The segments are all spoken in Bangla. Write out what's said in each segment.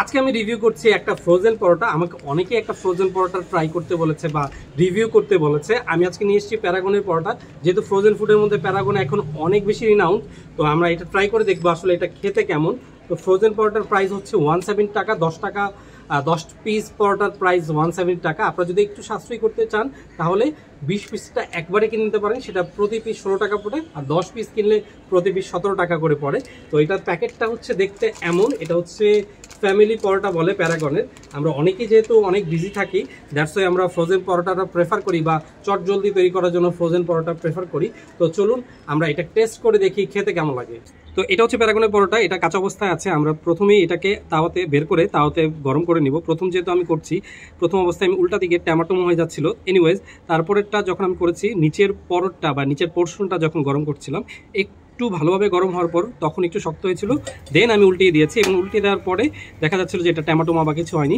আজকে আমি রিভিউ করছি একটা ফ্রোজেন পরোটা আমাকে অনেকে একটা ফ্রোজেন পরোটা ট্রাই করতে বলেছে বা রিভিউ করতে বলেছে আমি আজকে নিয়ে এসেছি প্যারাগনের পরোটা যেহেতু ফ্রোজেন ফুডের মধ্যে প্যারাগন এখন অনেক বেশি রিনাউন্ড তো আমরা এটা ট্রাই করে দেখবো আসলে এটা খেতে কেমন তো ফ্রোজেন পরোটার প্রাইস হচ্ছে ওয়ান সেভেন টাকা দশ টাকা দশ পিস পরোটার প্রাইস ওয়ান সেভেন্টি টাকা আপনারা যদি একটু সাশ্রয় করতে চান তাহলে বিশ পিসটা একবারে কিনে নিতে পারেন সেটা প্রতি পিস ষোলো টাকা পড়ে আর দশ পিস কিনলে প্রতি পিস সতেরো টাকা করে পড়ে তো এটার প্যাকেটটা হচ্ছে দেখতে এমন এটা হচ্ছে ফ্যামিলি পরোটা বলে প্যারাগনের আমরা অনেকেই যেহেতু অনেক বিজি থাকি দ্যাটস ওই আমরা ফ্রোজেন পরোটাটা প্রেফার করি বা চট জলদি তৈরি করার জন্য ফ্রোজেন পরোটা প্রেফার করি তো চলুন আমরা এটা টেস্ট করে দেখি খেতে কেমন লাগে তো এটা হচ্ছে প্যারাগনের পরোটা এটা কাঁচা অবস্থায় আছে আমরা প্রথমেই এটাকে তাওয়াতে বের করে তাওয়াতে গরম করে নিব প্রথম যেহেতু আমি করছি প্রথম অবস্থায় আমি উল্টা দিকে ট্যামাটোমো হয়ে যাচ্ছিল এনিওয়েজ তারপরেরটা যখন আমি করেছি নিচের পরোটটা বা নিচের পোর্শনটা যখন গরম করছিলাম এক একটু ভালোভাবে গরম হওয়ার পর তখন একটু শক্ত হয়েছিল দেন আমি উল্টিয়ে দিয়েছি এবং উল্টিয়ে দেওয়ার পরে দেখা যাচ্ছিল যে এটা ট্যামাটোমা বা কিছু হয়নি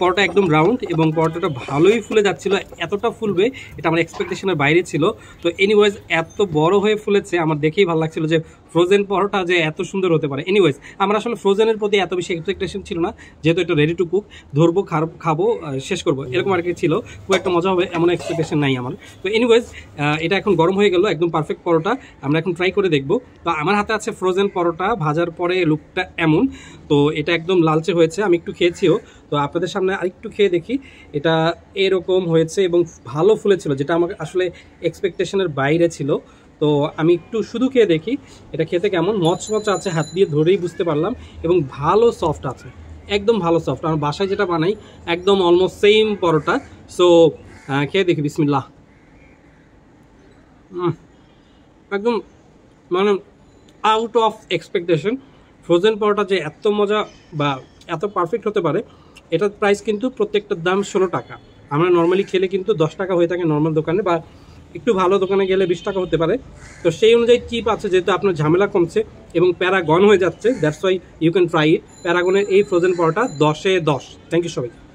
পরোটা একদম রাউন্ড এবং পরোটাটা ভালোই ফুলে যাচ্ছিল এতটা ফুলবে এটা আমার এক্সপেকটেশনের বাইরে ছিল তো এনিওয়েজ এত বড় হয়ে ফুলেছে আমার দেখেই ভালো লাগছিল যে ফ্রোজেন পরোটা যে এত সুন্দর হতে পারে এনিওয়েজ আমার আসলে ফ্রোজেনের প্রতি এত বেশি এক্সপেকটেশন ছিল না যেহেতু এটা রেডি টু কুক ধরবো খাবো শেষ করবো এরকম আর কি ছিল খুব একটা মজা হবে এমন এক্সপেকটেশন নাই আমার তো এনিওয়েজ এটা এখন গরম হয়ে গেল একদম পারফেক্ট পরোটা আমরা এখন ট্রাই করে দেখবো তো আমার হাতে আছে ফ্রোজেন পরোটা ভাজার পরে লুকটা এমন তো এটা একদম লালচে হয়েছে আমি একটু খেয়েছিও তো আপনাদের সামনে আরেকটু খেয়ে দেখি এটা এরকম হয়েছে এবং ভালো ফুলেছিল যেটা আমাকে আসলে এক্সপেকটেশনের বাইরে ছিল তো আমি একটু শুধু খেয়ে দেখি এটা খেতে কেমন মচ মচ আছে হাত দিয়ে ধরেই বুঝতে পারলাম এবং ভালো সফট আছে একদম ভালো সফট আমার বাসায় যেটা বানাই একদম অলমোস্ট সেম পরোটা সো খেয়ে দেখি বিসমিল্লা একদম মানে আউট অফ এক্সপেকটেশন ফ্রোজেন পাওয়াটা যে এত মজা বা এত পারফেক্ট হতে পারে এটার প্রাইস কিন্তু প্রত্যেকটার দাম ষোলো টাকা আমরা নর্মালি খেলে কিন্তু দশ টাকা হয়ে থাকে নর্মাল দোকানে বা একটু ভালো দোকানে গেলে বিশ টাকা হতে পারে তো সেই অনুযায়ী চিপ আছে যেহেতু আপনার ঝামেলা কমছে এবং প্যারাগন হয়ে যাচ্ছে that's why you can try it প্যারাগনের এই ফ্রোজেন পাওয়াটা দশে দশ থ্যাংক ইউ সবাই